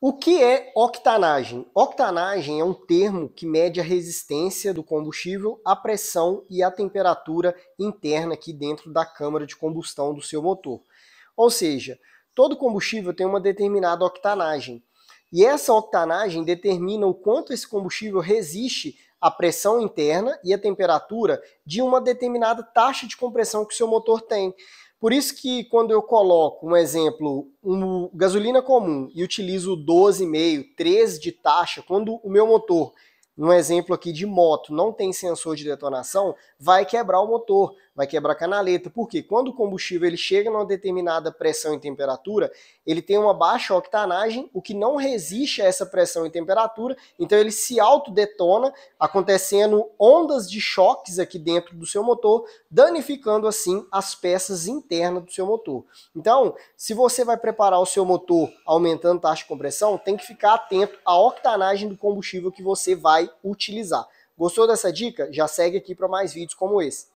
O que é octanagem? Octanagem é um termo que mede a resistência do combustível, à pressão e à temperatura interna aqui dentro da câmara de combustão do seu motor. Ou seja, todo combustível tem uma determinada octanagem. E essa octanagem determina o quanto esse combustível resiste à pressão interna e à temperatura de uma determinada taxa de compressão que o seu motor tem. Por isso que quando eu coloco um exemplo, um gasolina comum e utilizo 12,5, 13 de taxa, quando o meu motor num exemplo aqui de moto, não tem sensor de detonação, vai quebrar o motor, vai quebrar a canaleta, porque quando o combustível ele chega numa determinada pressão e temperatura, ele tem uma baixa octanagem, o que não resiste a essa pressão e temperatura, então ele se autodetona, acontecendo ondas de choques aqui dentro do seu motor, danificando assim as peças internas do seu motor. Então, se você vai preparar o seu motor aumentando a taxa de compressão, tem que ficar atento à octanagem do combustível que você vai utilizar. Gostou dessa dica? Já segue aqui para mais vídeos como esse.